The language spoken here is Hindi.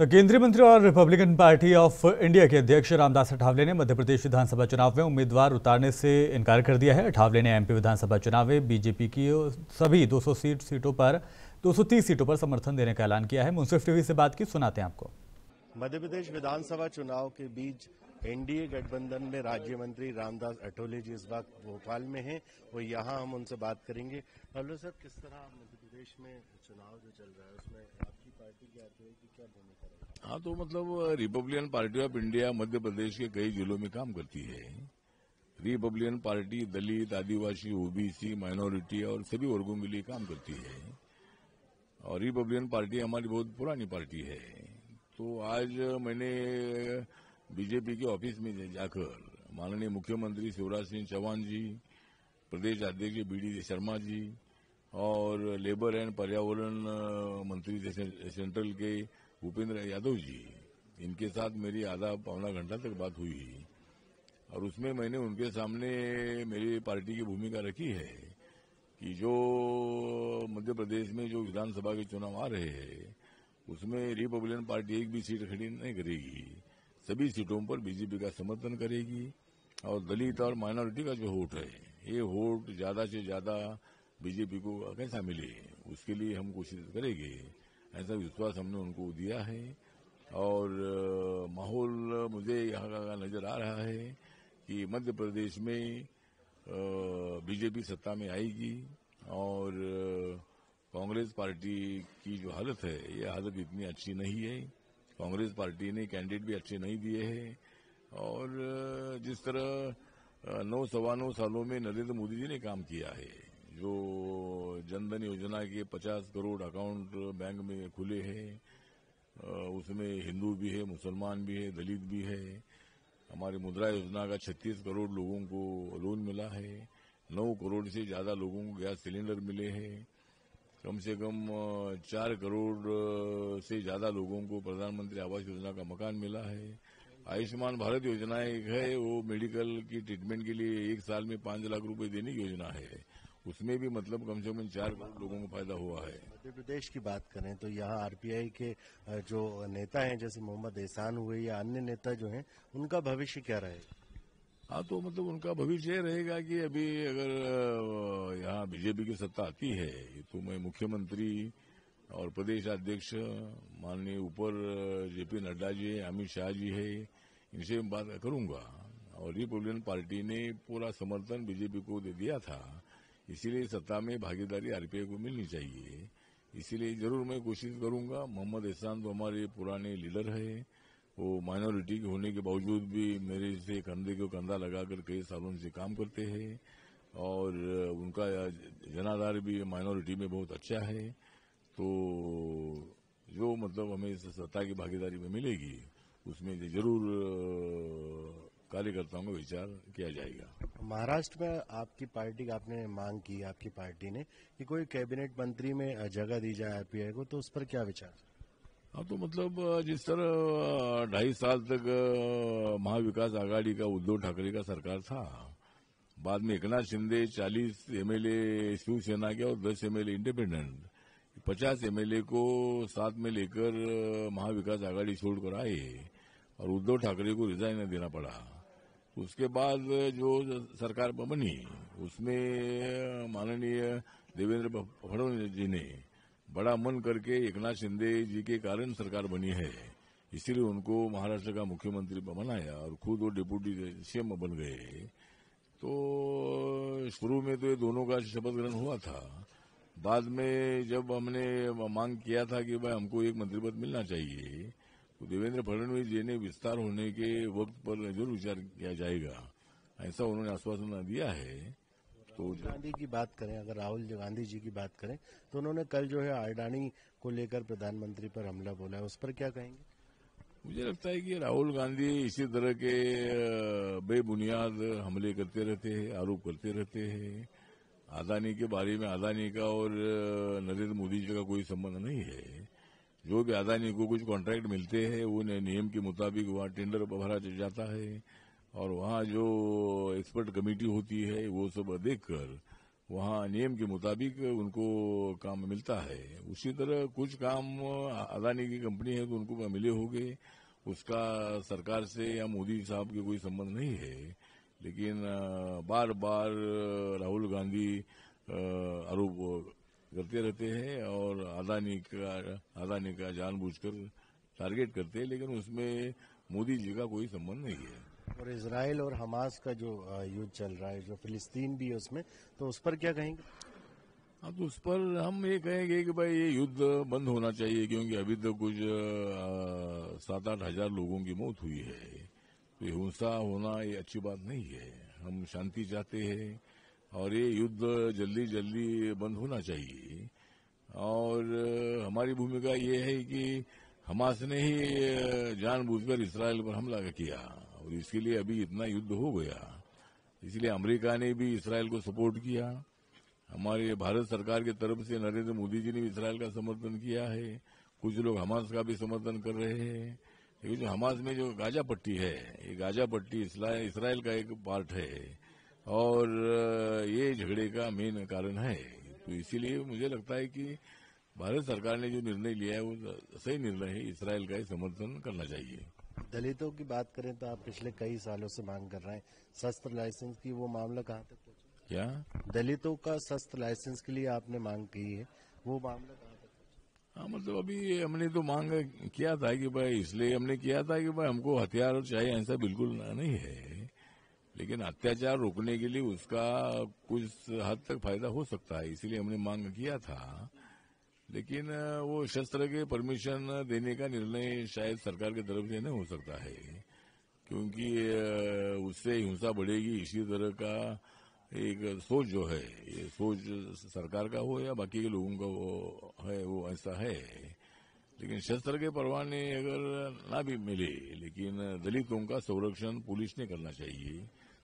केंद्रीय मंत्री और रिपब्लिकन पार्टी ऑफ इंडिया के अध्यक्ष रामदास अठावले ने मध्य प्रदेश विधानसभा चुनाव में उम्मीदवार उतारने से इनकार कर दिया है अठावले ने एमपी विधानसभा चुनाव में बीजेपी की सभी 200 सीट सीटों पर 230 सीटों पर समर्थन देने का ऐलान किया है मुंसिफ टीवी से बात की सुनाते हैं आपको मध्य प्रदेश विधानसभा चुनाव के बीच एनडीए गठबंधन में राज्य मंत्री रामदास अठोले जी इस वक्त भोपाल में है वो यहाँ हम उनसे बात करेंगे किस तरह प्रदेश में चुनाव जो चल रहा है उसमें आपकी पार्टी की की क्या भूमिका हाँ तो मतलब Republican party of India Madhya Pradesh के कई जिलों में काम करती है Republican party Dalit Adivasi OBC minority और सभी वर्गों के लिए काम करती है और रिपब्लिकन पार्टी हमारी बहुत पुरानी पार्टी है तो आज मैंने बीजेपी के ऑफिस में जाकर माननीय मुख्यमंत्री शिवराज सिंह चौहान जी प्रदेश अध्यक्ष बी डी शर्मा जी और लेबर एंड पर्यावरण मंत्री जैसे सेंट्रल के भूपेंद्र यादव जी इनके साथ मेरी आधा पौना घंटा तक बात हुई और उसमें मैंने उनके सामने मेरी पार्टी की भूमिका रखी है कि जो मध्य प्रदेश में जो विधानसभा के चुनाव आ रहे हैं उसमें रिपब्लिकन पार्टी एक भी सीट खड़ी नहीं करेगी सभी सीटों पर बीजेपी का समर्थन करेगी और दलित और माइनॉरिटी का जो वोट है ये वोट ज्यादा से ज्यादा बीजेपी को कैसा मिले उसके लिए हम कोशिश करेंगे ऐसा विश्वास हमने उनको दिया है और माहौल मुझे यहाँ का नजर आ रहा है कि मध्य प्रदेश में बीजेपी सत्ता में आएगी और कांग्रेस पार्टी की जो हालत है ये हालत इतनी अच्छी नहीं है कांग्रेस पार्टी ने कैंडिडेट भी अच्छे नहीं दिए हैं और जिस तरह नौ सवा नौ सालों में नरेंद्र मोदी जी ने काम किया है जो जनधन योजना के 50 करोड़ अकाउंट बैंक में खुले हैं उसमें हिंदू भी है मुसलमान भी है दलित भी है हमारी मुद्रा योजना का 36 करोड़ लोगों को लोन मिला है 9 करोड़ से ज़्यादा लोगों को गैस सिलेंडर मिले हैं कम से कम चार करोड़ से ज़्यादा लोगों को प्रधानमंत्री आवास योजना का मकान मिला है आयुष्मान भारत योजना एक है वो मेडिकल की ट्रीटमेंट के लिए एक साल में पांच लाख रूपये देने की योजना है उसमें भी मतलब कम से कम चार करोड़ लोगों को फायदा हुआ है मध्य प्रदेश की बात करें तो यहाँ आरपीआई के जो नेता हैं जैसे मोहम्मद एहसान हुए या अन्य नेता जो हैं उनका भविष्य क्या रहेगा हाँ तो मतलब उनका भविष्य रहेगा कि अभी अगर यहाँ बीजेपी की सत्ता आती है तो मैं मुख्यमंत्री और प्रदेश अध्यक्ष माननीय ऊपर जेपी नड्डा जी है अमित शाह जी है इनसे बात करूंगा और रिपब्लिकन पार्टी ने पूरा समर्थन बीजेपी को दे दिया था इसीलिए सत्ता में भागीदारी आरपीआई को मिलनी चाहिए इसीलिए जरूर मैं कोशिश करूंगा मोहम्मद एहसान तो हमारे पुराने लीडर है वो माइनॉरिटी के होने के बावजूद भी मेरे से कंधे को कंधा लगाकर कई सालों से काम करते हैं और उनका जनाधार भी माइनॉरिटी में बहुत अच्छा है तो जो मतलब हमें सत्ता की भागीदारी में मिलेगी उसमें जरूर कार्यकर्ताओं का विचार किया जाएगा महाराष्ट्र में आपकी पार्टी आपने मांग की आपकी पार्टी ने कि कोई कैबिनेट मंत्री में जगह दी जाए आरपीआई को तो उस पर क्या विचार अब हाँ, तो मतलब जिस तरह ढाई साल तक महाविकास आघाड़ी का उद्धव ठाकरे का सरकार था बाद में एकनाथ शिंदे 40 एमएलए शिवसेना के और 10 एमएलए इंडिपेंडेंट 50 एमएलए को साथ में लेकर महाविकास आघाड़ी छोड़कर आए और उद्धव ठाकरे को रिजाइन देना पड़ा उसके बाद जो सरकार बनी उसमें माननीय देवेंद्र फडणवीस जी ने बड़ा मन करके एक नाथ शिंदे जी के कारण सरकार बनी है इसीलिए उनको महाराष्ट्र का मुख्यमंत्री बनाया और खुद वो डिप्यूटी सीएम बन गए तो शुरू में तो ये दोनों का शपथ ग्रहण हुआ था बाद में जब हमने मांग किया था कि भाई हमको एक मंत्री पद मिलना चाहिए तो देवेंद्र फडणवीस जी ने विस्तार होने के वक्त पर जरूर विचार किया जाएगा ऐसा उन्होंने आश्वासन दिया है तो गांधी की बात करें अगर राहुल गांधी जी की बात करें तो उन्होंने कल जो है आडानी को लेकर प्रधानमंत्री पर हमला बोला है उस पर क्या कहेंगे मुझे लगता है कि राहुल गांधी इसी तरह के बेबुनियाद हमले करते रहते हैं आरोप करते रहते हैं अदानी के बारे में अदानी का और नरेंद्र मोदी जी का कोई संबंध नहीं है जो भी अदानी को कुछ कॉन्ट्रैक्ट मिलते हैं उन्हें नियम के मुताबिक वहाँ टेंडर भरा जाता है और वहाँ जो एक्सपर्ट कमेटी होती है वो सब देखकर वहाँ नियम के मुताबिक उनको काम मिलता है उसी तरह कुछ काम अदानी की कंपनी है तो उनको मिले होंगे उसका सरकार से या मोदी साहब के कोई संबंध नहीं है लेकिन बार बार राहुल गांधी आरोप करते रहते हैं और अदानी का अदानी का जानबूझकर टारगेट करते हैं लेकिन उसमें मोदी जी का कोई संबंध नहीं है और इसराइल और हमास का जो युद्ध चल रहा है जो फिलिस्तीन भी है उसमें तो उस पर क्या कहेंगे हाँ तो उस पर हम ये कहेंगे कि भाई ये युद्ध बंद होना चाहिए क्योंकि अभी तक तो कुछ सात आठ हजार लोगों की मौत हुई है तो हिंसा होना ये अच्छी बात नहीं है हम शांति चाहते हैं और ये युद्ध जल्दी जल्दी बंद होना चाहिए और हमारी भूमिका ये है कि हमास ने ही जानबूझकर इसराइल पर हमला किया और इसके लिए अभी इतना युद्ध हो गया इसलिए अमेरिका ने भी इसराइल को सपोर्ट किया हमारे भारत सरकार की तरफ से नरेंद्र मोदी जी ने भी इसराइल का समर्थन किया है कुछ लोग हमास का भी समर्थन कर रहे हैं लेकिन जो हमास में जो गाजा पट्टी है ये गाजा पट्टी इसराइल का एक पार्ट है और ये झगड़े का मेन कारण है तो इसीलिए मुझे लगता है कि भारत सरकार ने जो निर्णय लिया है वो सही निर्णय है इसराइल का ही समर्थन करना चाहिए दलितों की बात करें तो आप पिछले कई सालों से मांग कर रहे हैं शस्त्र लाइसेंस की वो मामला कहाँ तक पहुंचा क्या दलितों का शस्त्र लाइसेंस के लिए आपने मांग की है वो मामला कहाँ तक हाँ मतलब अभी हमने तो मांग किया था कि भाई इसलिए हमने किया था कि भाई हमको हथियार और चाहिए ऐसा बिल्कुल नहीं है लेकिन अत्याचार रोकने के लिए उसका कुछ हद तक फायदा हो सकता है इसीलिए हमने मांग किया था लेकिन वो शस्त्र के परमिशन देने का निर्णय शायद सरकार की तरफ से नहीं हो सकता है क्योंकि उससे हिंसा बढ़ेगी इसी तरह का एक सोच जो है ये सोच सरकार का हो या बाकी के लोगों का वो है वो ऐसा है लेकिन शस्त्र के परवाने अगर ना भी मिले लेकिन दलितों का संरक्षण पुलिस ने करना चाहिए